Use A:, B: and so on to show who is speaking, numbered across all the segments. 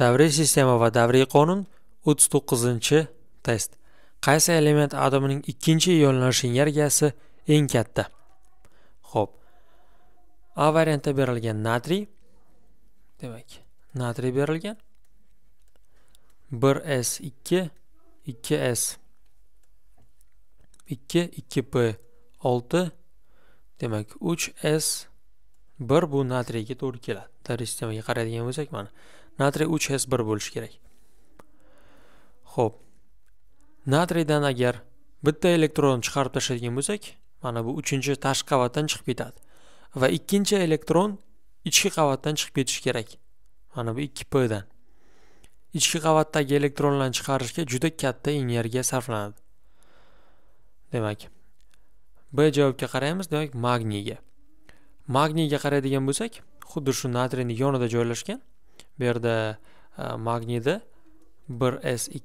A: davriy sistema va davriy qonun 39 test qaysi element atomining ikkinchi ionlanish energiyasi eng katta Xo'p. a variantda berilgan natriy demak natriy berilgan 1s2 2s 2 2p 6 demak 3s 1 bu natriyga to'g'ri keladi daryo sistemaga qaraydigan bo'lsak mana natriy uch s bir bo'lishi kerak ho'p natriydan agar bitta elektron chiqarib tashlaydigan bo'lsak mana bu uchinchi tashqi qavatdan chiqib ketadi va ikkinchi elektron ichki qavatdan chiqib ketishi kerak mana bu ikki pdan ichki qavatdagi elektronlarni chiqarishga juda katta energiya sarflanadi demak b javobga qaraymiz demak magniyga magniyga qaraydigan bo'lsak xuddi shu natriyni yonida joylashgan bu yerda e, magnidi 1s2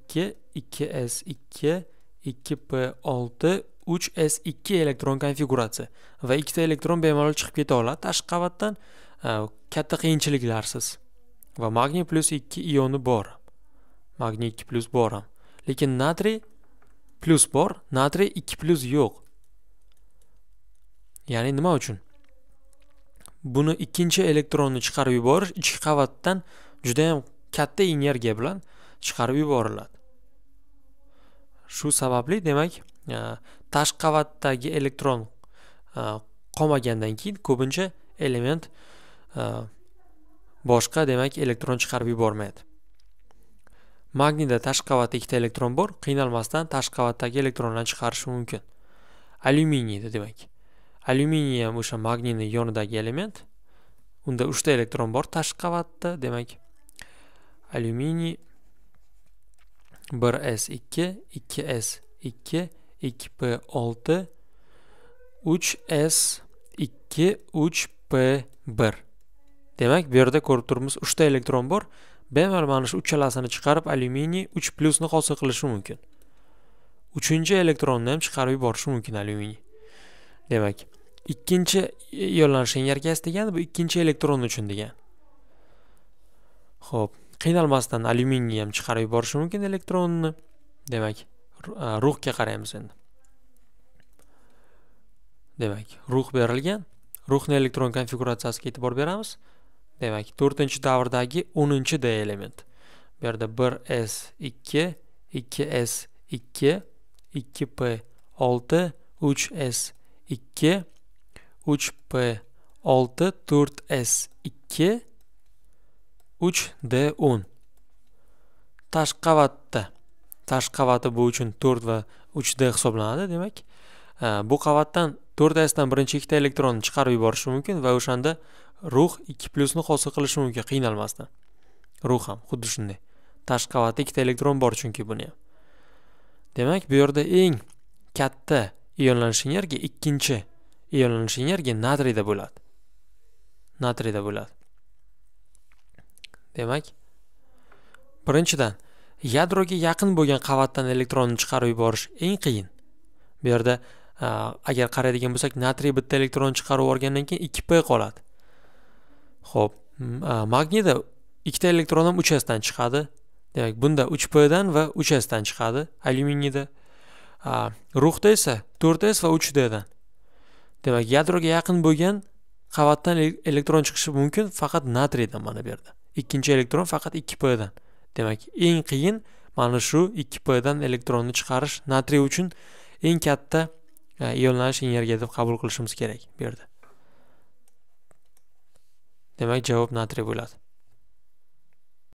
A: 2s2 2p6 3s2 elektron konfiguratsiya va ikkita elektron bemalol chiqib keta oladi tashqi qavatdan e, katta qiyinchiliklarsiz va magniy plyus 2 ioni bor magniy 2 plyus bor lekin natriy plyus bor natriy 2 plyus yo'q ya'ni nima uchun buni ikkinchi elektronni chiqarib yuborish ichki qavatdan juda yam katta energiya bilan chiqarib yuboriladi shu sababli demak e, tashqi qavatdagi elektron e, qolmagandan keyin ko'pincha element e, boshqa demak elektron chiqarib yubormaydi magniyda tashqi qavatda ikkita elektron bor qiynalmasdan tashqi qavatdagi elektronlarni chiqarishi mumkin alyuminiyda demak alyuminiy ham o'sha magniyni yonidagi element unda uchta elektron bor tashqi qavatda demak alyuminiy bir s ikki ikki s ikki ikki p olti uch s ikki uch p bir demak bu yerda ko'rib turibmiz uchta elektron bor bemalol mana shu uchalasini chiqarib alyuminiy uch plyusni hosil qilishi mumkin uchinchi elektronni ham chiqarib yuborishi mumkin alyuminiy demak ikkinchi yo'llanish energiyasi degani bu ikkinchi elektron uchun degan ho'p qiynalmasdan alyuminiy ham chiqarib yuborishi mumkin elektronni demak ruhga qaraymiz endi demak ruh berilgan ruhni elektron konfiguratsiyasiga e'tibor beramiz demak to'rtinchi davrdagi o'ninchi d element bu yerda bir s ikki ikki s ikki ikki p olti uch s 2 3P 6 4S 2 3D 10 tashqavatda tashqavati bu uchun 4 va 3D hisoblanadi demak bu qavatdan 4S dan birinchi ikkita elektronni chiqarib yuborishi mumkin va o'shanda ruh 2 plyusni hosil qilishi mumkin qiynalmasdan ruh ham xuddi shunday tashqi qavatda ikkita elektron bor chunki buni ham demak bu yerda eng katta ionlanish energiya ikkinchi ionlanish energiya natriyda bo'ladi natriyda bo'ladi demak birinchidan yadroga yaqin bo'lgan qavatdan elektronni chiqarib yuborish eng qiyin bu yerda agar qaraydigan bo'lsak natriy bitta elektronni chiqarib yuborgandan keyin ikki p qoladi ho'p magniyda ikkita elektron ham uch sdan chiqadi demak bunda uch pdan va uch sdan chiqadi alyuminiyda ruhda esa to'rt s va uch dan demak yadroga yaqin bo'lgan qavatdan elektron chiqishi mumkin faqat natriydan mana bu yerda ikkinchi elektron faqat ikki p dan demak eng qiyin mana shu ikki p dan elektronni chiqarish natriy uchun eng katta e, ionlanish energiya deb qabul qilishimiz kerak bu yerda demak javob natriy bo'ladi